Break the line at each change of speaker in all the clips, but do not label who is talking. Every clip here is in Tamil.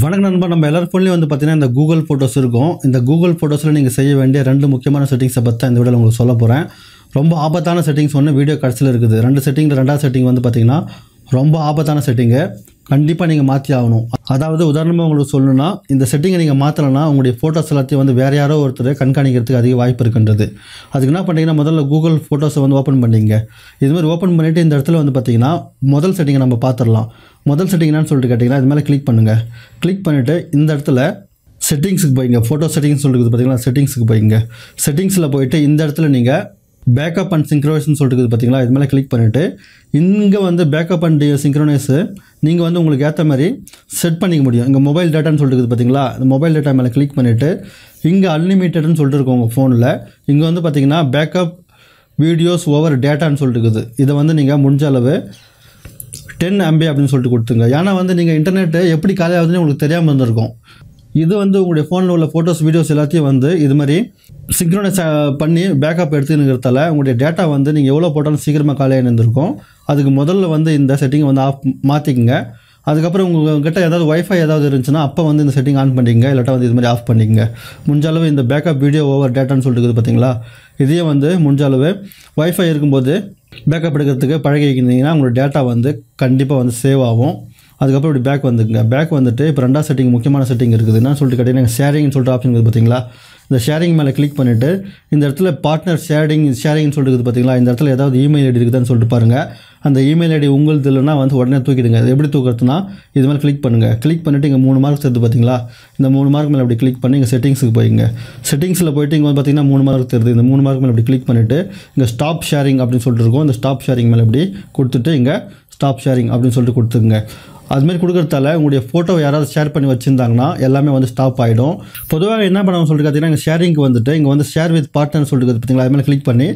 வணக்கம் நண்பா நம்ம எல்லார் ஃபோன்லேயும் வந்து பார்த்தீங்கன்னா இந்த கூகுள் ஃபோட்டோஸ் இருக்கும் இந்த கூகுள் ஃபோட்டோஸில் நீங்கள் செய்ய வேண்டிய ரெண்டு முக்கியமான செட்டிங்ஸை பற்றி இந்த வீடியோ உங்களுக்கு சொல்ல போகிறேன் ரொம்ப ஆபத்தான செட்டிங்ஸ் ஒன்று வீடியோ கடைசியில் இருக்குது ரெண்டு செட்டிங்கில் ரெண்டாவது செட்டிங் வந்து பார்த்திங்கன்னா ரொம்ப ஆபத்தான செட்டிங்கு கண்டிப்பாக நீங்கள் மாற்றி ஆகணும் அதாவது உதாரணமாக உங்களுக்கு சொல்லணும்னா இந்த செட்டிங்கை நீங்கள் மாற்றலைன்னா உங்களுடைய ஃபோட்டோஸ் எல்லாத்தையும் வந்து வேறு யாரோ ஒருத்தர் கண்காணிக்கிறதுக்கு அதிக வாய்ப்பு இருக்கின்றது அதுக்கு என்ன பண்ணிங்கன்னா முதல்ல கூகுள் ஃபோட்டோஸை வந்து ஓப்பன் பண்ணிங்க மாதிரி ஓப்பன் பண்ணிவிட்டு இந்த இடத்துல வந்து பார்த்திங்கன்னா முதல் செட்டிங்கை நம்ம பார்த்துடலாம் முதல் செட்டிங் என்னன்னு சொல்லிட்டு கேட்டிங்கன்னா இது மேலே கிளிக் பண்ணுங்கள் கிளிக் பண்ணிவிட்டு இந்த இடத்துல செட்டிங்ஸுக்கு போய்ங்க ஃபோட்டோ செட்டிங்ஸ் சொல்லிட்டு பார்த்தீங்களா செட்டிங்ஸுக்கு போய்ங்க செட்டிங்ஸில் போயிட்டு இந்த இடத்துல நீங்கள் பேக்கப் அண்ட் சிங்க்ரோனைஸ்னு சொல்லிட்டு இருக்குது பார்த்தீங்களா இது மேலே கிளிக் பண்ணிவிட்டு இங்கே வந்து பேக்கப் அண்ட் சிங்க்ரோனைஸு நீங்கள் வந்து உங்களுக்கு ஏற்ற மாதிரி செட் பண்ணிக்க முடியும் இங்கே மொபைல் டேட்டான்னு சொல்லிட்டு பார்த்தீங்களா இந்த மொபைல் டேட்டா மேலே கிளிக் பண்ணிவிட்டு இங்கே அன்லிமிட்டட்னு சொல்லிட்டு இருக்கோம் உங்கள் ஃபோனில் இங்கே வந்து பார்த்தீங்கன்னா பேக்கப் வீடியோஸ் ஓவர் டேட்டான்னு சொல்லிட்டு இருக்குது இதை வந்து நீங்கள் முடிஞ்ச அளவு டென் எம்பி அப்படின்னு சொல்லிட்டு கொடுத்துங்க ஏன்னா வந்து நீங்கள் இன்டர்நெட்டு எப்படி காலையாகுதுன்னு உங்களுக்கு தெரியாமல் இருந்திருக்கும் இது வந்து உங்களுடைய ஃபோனில் உள்ள ஃபோட்டோஸ் வீடியோஸ் எல்லாத்தையும் வந்து இது மாதிரி சிங்க்ரோனைஸ் பண்ணி பேக்கப் எடுத்துக்கிறதால உங்களுடைய டேட்டா வந்து நீங்கள் எவ்வளோ போட்டாலும் சீக்கிரமாக காலையாக இருந்திருக்கும் அதுக்கு முதல்ல வந்து இந்த செட்டிங்கை வந்து ஆஃப் மாற்றிக்கங்க அதுக்கப்புறம் உங்கள்கிட்ட ஏதாவது ஒய்ஃபை ஏதாவது இருந்துச்சுன்னா அப்போ வந்து இந்த செட்டிங் ஆன் பண்ணிங்க இல்லாட்டா வந்து இது மாதிரி ஆஃப் பண்ணிங்க முடிஞ்சளவு இந்த பேக்கப் வீடியோ ஓவர் டேட்டான்னு சொல்லிட்டு பார்த்தீங்களா இதையே வந்து முடிஞ்சளவு ஒய்ஃபை இருக்கும்போது பேக்கப் எடுக்கிறதுக்கு பழகிக்கிட்டிங்கன்னா உங்களோட டேட்டா வந்து கண்டிப்பாக வந்து சேவ் ஆகும் அதுக்கப்புறம் இப்படி பேக் வந்துங்க பேக் வந்துட்டு இப்போ ரெண்டா செட்டிங் முக்கியமான செட்டிங் இருக்குது என்ன சொல்லிட்டு கேட்டீங்கன்னா ஷேரிங்னு சொல்லிட்டு ஆப்ஷன் இருக்குது பார்த்தீங்களா இந்த ஷேரிங் மேலே கிளிக் பண்ணிவிட்டு இந்த இடத்துல பார்ட்னர் ஷேரிங் ஷேரிங்னு சொல்லிட்டு பார்த்தீங்களா இந்த இடத்துல ஏதாவது இமெயில் ஐடி இருக்குதான்னு சொல்லிட்டு பாருங்கள் அந்த இமெயில் ஐடி உங்களுக்கு இல்லைனா வந்து உடனே தூக்கிடுங்க அது எப்படி தூக்கிறதுனா இது மாதிரி கிளிக் பண்ணுங்கள் கிளிக் பண்ணிவிட்டு இங்கே மூணு மார்க் தருது பார்த்தீங்களா இந்த மூணு மார்க் மேலே அப்படி கிளிக் பண்ணி இங்கே செட்டிங்ஸுக்கு போய்ங்க செட்டிங்ஸில் போயிட்டு இங்கே வந்து பார்த்தீங்கன்னா மூணு மார்க் தருது இந்த மூணு மார்க் மேலே அப்படி கிளிக் பண்ணிவிட்டு இங்கே ஸ்டாப் ஷேரிங் அப்படின்னு சொல்லிட்டு இருக்கோம் இந்த ஸ்டாப் ஷேரிங் மேலே அப்படி கொடுத்துட்டு இங்கே ஸ்டாப் ஷேரிங் அப்படின்னு சொல்லிட்டு கொடுத்துருங்க அதுமாரி கொடுக்குறதால உங்களுடைய ஃபோட்டோவை யாராவது ஷேர் பண்ணி வச்சுருந்தாங்கன்னா எல்லாமே வந்து ஸ்டாப் ஆகிடும் பொதுவாக என்ன பண்ணுவோம் சொல்லிட்டு பார்த்தீங்கன்னா இங்கே ஷேரிங்க்கு வந்துட்டு இங்கே வந்து ஷேர் வித் பார்ட்னர்னு சொல்லிட்டு பார்த்தீங்களா அது கிளிக் பண்ணி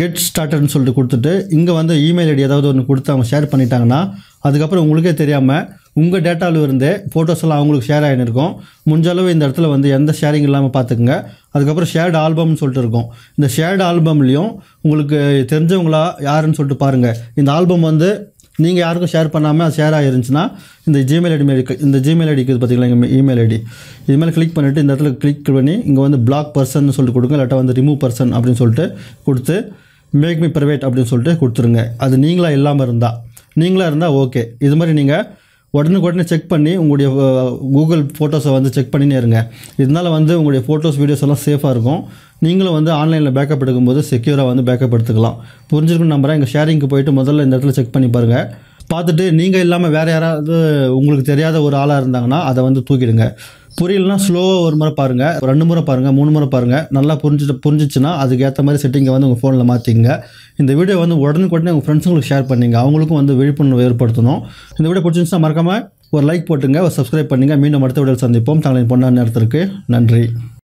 கெட் ஸ்டார்டர்னு சொல்லிட்டு கொடுத்துட்டு இங்கே வந்து இமெயில் ஐடி ஏதாவது ஒன்று கொடுத்து அவங்க ஷேர் பண்ணிட்டாங்கன்னா அதுக்கப்புறம் உங்களுக்கே தெரியாமல் உங்கள் டேட்டாவில் இருந்தே ஃபோட்டோஸ் எல்லாம் அவங்களுக்கு ஷேர் ஆகிட்டு இருக்கும் முடிஞ்சளவு இந்த இடத்துல வந்து எந்த ஷேரிங் இல்லாமல் பார்த்துக்குங்க அதுக்கப்புறம் ஷேர்டு ஆல்பம்னு சொல்லிட்டு இருக்கும் இந்த ஷேர்டு ஆல்பம்லேயும் உங்களுக்கு தெரிஞ்சவங்களா யாருன்னு சொல்லிட்டு பாருங்கள் இந்த ஆல்பம் வந்து நீங்கள் யாருக்கும் ஷேர் பண்ணாமல் அது ஷேர் ஆகிருந்துச்சுன்னா இந்த ஜிமெயில் ஐடி மாரி இந்த ஜிமெயில் ஐடி இருக்குது பார்த்தீங்களா எங்கள் இமெயில் ஐடி இது மாதிரி கிளிக் பண்ணிவிட்டு இந்த இடத்துல கிளிக் பண்ணி இங்கே வந்து பிளாக் பர்சன் சொல்லிட்டு கொடுங்க இல்லாட்டா வந்து ரிமூவ் பர்சன் அப்படின்னு சொல்லிட்டு கொடுத்து மேக் மீ ப்ரைவேட் அப்படின்னு சொல்லிட்டு கொடுத்துருங்க அது நீங்களாக இல்லாமல் இருந்தால் நீங்களாக இருந்தால் ஓகே இது மாதிரி நீங்கள் உடனுக்கு உடனே செக் பண்ணி உங்களுடைய கூகுள் ஃபோட்டோஸை வந்து செக் பண்ணினே இருங்க இதனால் வந்து உங்களுடைய ஃபோட்டோஸ் வீடியோஸ் எல்லாம் சேஃபாக இருக்கும் நீங்களும் வந்து ஆன்லைனில் பேக்கப் எடுக்கும்போது செக்யூராக வந்து பேக்கப் எடுத்துக்கலாம் புரிஞ்சிருக்கும் நம்பரை எங்கள் ஷேரிங்க்கு போயிட்டு முதல்ல இந்த இடத்துல செக் பண்ணி பாருங்கள் பார்த்துட்டு நீங்கள் இல்லாமல் வேறு யாராவது உங்களுக்கு தெரியாத ஒரு ஆளாக இருந்தாங்கன்னா அதை வந்து தூக்கிடுங்க புரியலனா ஸ்லோவாக ஒரு முறை பாருங்கள் ரெண்டு முறை பாருங்கள் மூணு முறை பாருங்கள் நல்லா புரிஞ்சுட்டு புரிஞ்சிச்சுன்னா அதுக்கேற்ற மாதிரி செட்டிங்கை வந்து உங்கள் ஃபோனில் மாற்றிங்க இந்த வீடியோ வந்து உடனுக்குடனே உங்கள் ஃப்ரெண்ட்ஸுங்களுக்கு ஷேர் பண்ணிங்க அவங்களுக்கும் வந்து விழிப்புணர்வு ஏற்படுத்தணும் இந்த வீடியோ பிடிச்சிருந்துச்சுன்னா மறக்காமல் ஒரு லைக் போட்டுங்க ஒரு சப்ஸ்கிரைப் பண்ணுங்கள் மீண்டும் அடுத்த வீடியோ சந்திப்போம் தங்களின் பொண்ணான நேரத்திற்கு நன்றி